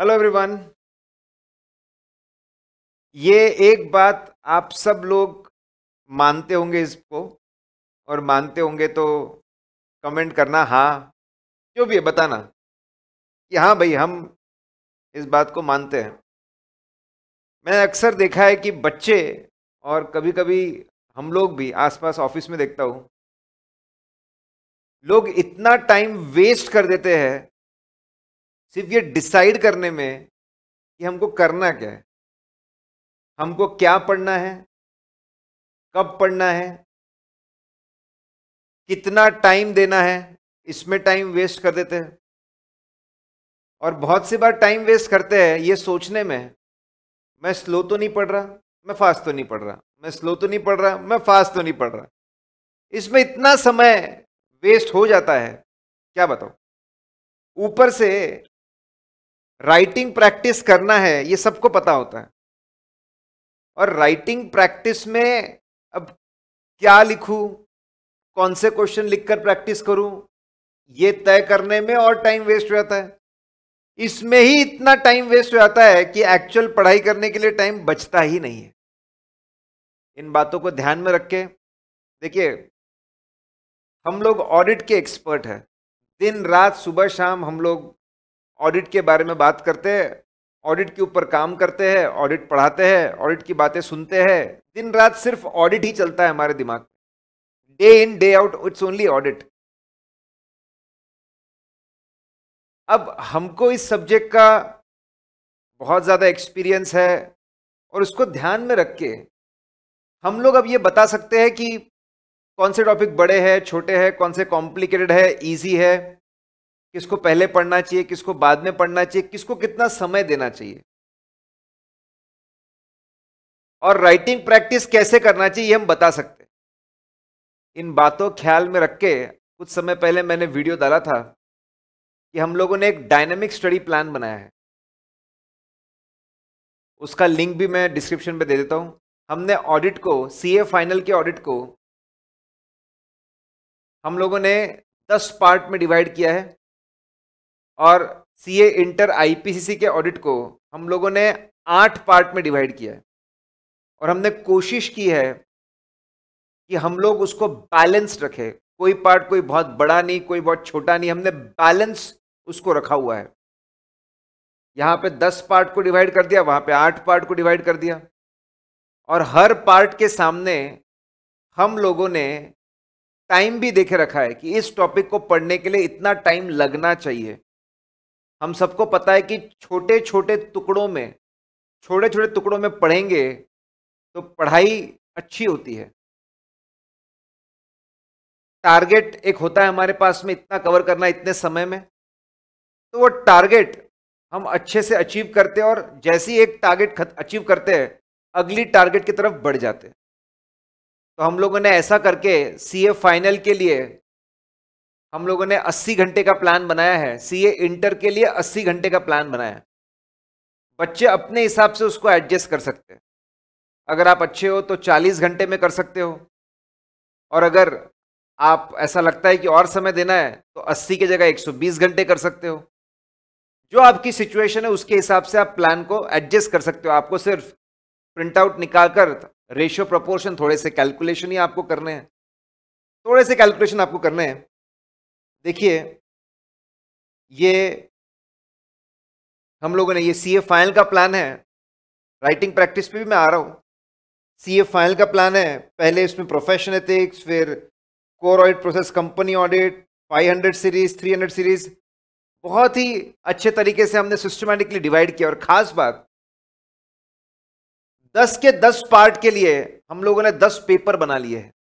hello everyone ये एक बात आप सब लोग मानते होंगे इसको और मानते होंगे तो कमेंट करना हाँ जो भी है बताना कि हाँ भाई हम इस बात को मानते हैं मैंने अक्सर देखा है कि बच्चे और कभी कभी हम लोग भी आसपास ऑफिस में देखता हूँ लोग इतना टाइम वेस्ट कर देते हैं सिर्फ ये डिसाइड करने में कि हमको करना क्या है हमको क्या पढ़ना है कब पढ़ना है कितना टाइम देना है इसमें टाइम वेस्ट कर देते हैं और बहुत सी बार टाइम वेस्ट करते हैं ये सोचने में मैं स्लो तो नहीं पढ़ रहा मैं फास्ट तो नहीं पढ़ रहा मैं स्लो तो नहीं पढ़ रहा मैं फास्ट तो नहीं पढ़ रहा इसमें इतना समय वेस्ट हो जाता है क्या बताओ ऊपर से राइटिंग प्रैक्टिस करना है ये सबको पता होता है और राइटिंग प्रैक्टिस में अब क्या लिखूं कौन से क्वेश्चन लिखकर प्रैक्टिस करूं ये तय करने में और टाइम वेस्ट हो जाता है इसमें ही इतना टाइम वेस्ट हो जाता है कि एक्चुअल पढ़ाई करने के लिए टाइम बचता ही नहीं है इन बातों को ध्यान में रख के देखिए हम लोग ऑडिट के एक्सपर्ट हैं दिन रात सुबह शाम हम लोग ऑडिट के बारे में बात करते हैं ऑडिट के ऊपर काम करते हैं ऑडिट पढ़ाते हैं ऑडिट की बातें सुनते हैं दिन रात सिर्फ ऑडिट ही चलता है हमारे दिमाग में day in day out it's only audit अब हमको इस सब्जेक्ट का बहुत ज़्यादा एक्सपीरियंस है और उसको ध्यान में रख के हम लोग अब ये बता सकते हैं कि कौन से टॉपिक बड़े हैं छोटे हैं कौन से कॉम्प्लिकेटेड है ईजी है किसको पहले पढ़ना चाहिए किसको बाद में पढ़ना चाहिए किसको कितना समय देना चाहिए और राइटिंग प्रैक्टिस कैसे करना चाहिए हम बता सकते हैं इन बातों ख्याल में रख के कुछ समय पहले मैंने वीडियो डाला था कि हम लोगों ने एक डायनेमिक स्टडी प्लान बनाया है उसका लिंक भी मैं डिस्क्रिप्शन में दे देता हूं हमने ऑडिट को सीए फाइनल के ऑडिट को हम लोगों ने दस पार्ट में डिवाइड किया है और सी ए इंटर सी के ऑडिट को हम लोगों ने आठ पार्ट में डिवाइड किया है और हमने कोशिश की है कि हम लोग उसको बैलेंस रखें कोई पार्ट कोई बहुत बड़ा नहीं कोई बहुत छोटा नहीं हमने बैलेंस उसको रखा हुआ है यहाँ पे दस पार्ट को डिवाइड कर दिया वहाँ पे आठ पार्ट को डिवाइड कर दिया और हर पार्ट के सामने हम लोगों ने टाइम भी देखे रखा है कि इस टॉपिक को पढ़ने के लिए इतना टाइम लगना चाहिए हम सबको पता है कि छोटे छोटे टुकड़ों में छोटे छोटे टुकड़ों में पढ़ेंगे तो पढ़ाई अच्छी होती है टारगेट एक होता है हमारे पास में इतना कवर करना इतने समय में तो वो टारगेट हम अच्छे से अचीव करते हैं और जैसे ही एक टारगेट अचीव करते हैं अगली टारगेट की तरफ बढ़ जाते हैं तो हम लोगों ने ऐसा करके सीए फाइनल के लिए हम लोगों ने 80 घंटे का प्लान बनाया है सीए इंटर के लिए 80 घंटे का प्लान बनाया है बच्चे अपने हिसाब से उसको एडजस्ट कर सकते हैं अगर आप अच्छे हो तो 40 घंटे में कर सकते हो और अगर आप ऐसा लगता है कि और समय देना है तो 80 की जगह 120 घंटे कर सकते हो जो आपकी सिचुएशन है उसके हिसाब से आप प्लान को एडजस्ट कर सकते हो आपको सिर्फ प्रिंट आउट निकाल कर रेशियो प्रपोर्शन थोड़े से कैलकुलेशन ही आपको करने हैं थोड़े से कैलकुलेशन आपको करने हैं देखिए ये हम लोगों ने ये सी ए फाइनल का प्लान है राइटिंग प्रैक्टिस पे भी मैं आ रहा हूँ सी ए फाइनल का प्लान है पहले इसमें प्रोफेशन एथिक्स फिर core audit process company audit 500 series 300 series बहुत ही अच्छे तरीके से हमने सिस्टमेटिकली डिवाइड किया और खास बात 10 के 10 पार्ट के लिए हम लोगों ने 10 पेपर बना लिए हैं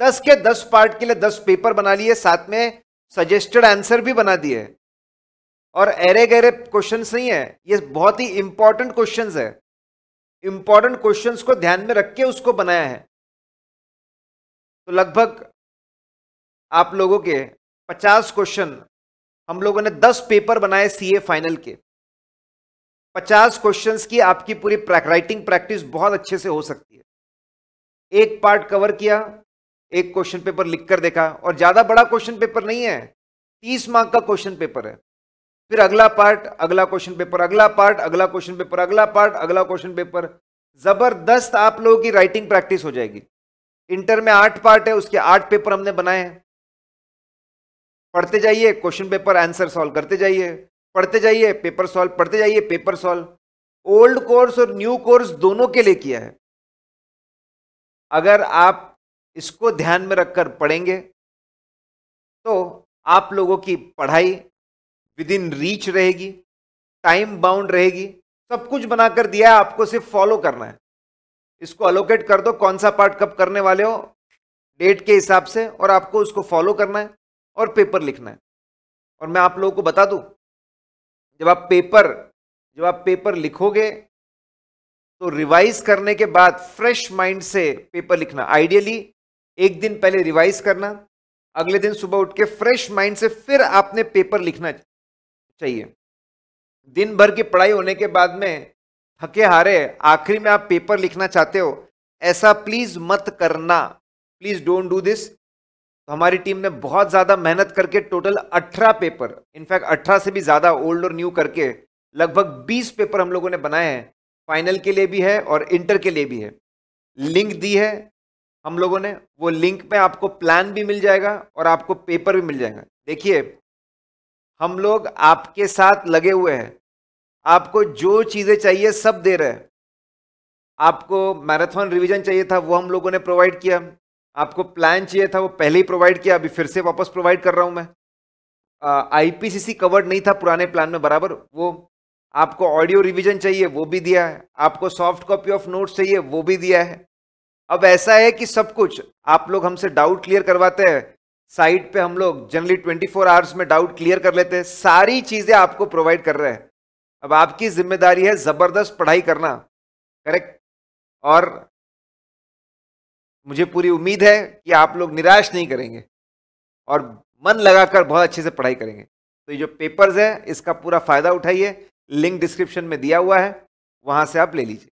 दस के दस पार्ट के लिए दस पेपर बना लिए साथ में सजेस्टेड आंसर भी बना दिए और एरे गहरे क्वेश्चन नहीं है ये बहुत ही इंपॉर्टेंट क्वेश्चन है इंपॉर्टेंट क्वेश्चन को ध्यान में रख के उसको बनाया है तो लगभग आप लोगों के 50 क्वेश्चन हम लोगों ने 10 पेपर बनाए सीए फाइनल के 50 क्वेश्चंस की आपकी पूरी राइटिंग प्रैक्टिस बहुत अच्छे से हो सकती है एक पार्ट कवर किया एक क्वेश्चन पेपर लिख कर देखा और ज़्यादा बड़ा क्वेश्चन पेपर नहीं है तीस मार्क का क्वेश्चन पेपर है फिर अगला पार्ट अगला क्वेश्चन पेपर अगला पार्ट अगला क्वेश्चन पेपर अगला पार्ट अगला क्वेश्चन पेपर ज़बरदस्त आप लोगों की राइटिंग प्रैक्टिस हो जाएगी इंटर में आठ पार्ट है उसके आठ पेपर हमने बनाए हैं पढ़ते जाइए क्वेश्चन पेपर आंसर सॉल्व करते जाइए पढ़ते जाइए पेपर सॉल्व पढ़ते जाइए पेपर सॉल्व ओल्ड कोर्स और न्यू कोर्स दोनों के लिए किया है अगर आप इसको ध्यान में रखकर पढ़ेंगे तो आप लोगों की पढ़ाई विद इन रीच रहेगी टाइम बाउंड रहेगी सब कुछ बनाकर दिया है आपको सिर्फ फॉलो करना है इसको अलोकेट कर दो कौन सा पार्ट कब करने वाले हो डेट के हिसाब से और आपको उसको फॉलो करना है और पेपर लिखना है और मैं आप लोगों को बता दूं जब आप पेपर जब आप पेपर लिखोगे तो रिवाइज करने के बाद फ्रेश माइंड से पेपर लिखना आइडियली एक दिन पहले रिवाइज करना अगले दिन सुबह उठ के फ्रेश माइंड से फिर आपने पेपर लिखना चाहिए दिन भर की पढ़ाई होने के बाद में थके हारे आखिरी में आप पेपर लिखना चाहते हो ऐसा प्लीज मत करना प्लीज डोंट डू दिस तो हमारी टीम ने बहुत ज़्यादा मेहनत करके टोटल 18 पेपर इनफैक्ट 18 से भी ज़्यादा ओल्ड और न्यू करके लगभग 20 पेपर हम लोगों ने बनाए हैं फाइनल के लिए भी है और इंटर के लिए भी है लिंक दी है हम लोगों ने वो लिंक में आपको प्लान भी मिल जाएगा और आपको पेपर भी मिल जाएगा देखिए हम लोग आपके साथ लगे हुए हैं आपको जो चीज़ें चाहिए सब दे रहे हैं आपको मैराथन रिवीजन चाहिए था वो हम लोगों ने प्रोवाइड किया आपको प्लान चाहिए था वो पहले ही प्रोवाइड किया अभी फिर से वापस प्रोवाइड कर रहा हूँ मैं आईपीसीसी कवर्ड नहीं था पुराने प्लान में बराबर वो आपको ऑडियो रिवीजन चाहिए वो भी दिया है आपको सॉफ्ट कॉपी ऑफ नोट्स चाहिए वो भी दिया है अब ऐसा है कि सब कुछ आप लोग हमसे डाउट क्लियर करवाते हैं साइट पे हम लोग जनरली 24 आवर्स में डाउट क्लियर कर लेते हैं सारी चीज़ें आपको प्रोवाइड कर रहे हैं अब आपकी जिम्मेदारी है ज़बरदस्त पढ़ाई करना करेक्ट और मुझे पूरी उम्मीद है कि आप लोग निराश नहीं करेंगे और मन लगाकर बहुत अच्छे से पढ़ाई करेंगे तो ये जो पेपर्स है इसका पूरा फ़ायदा उठाइए लिंक डिस्क्रिप्शन में दिया हुआ है वहां से आप ले लीजिए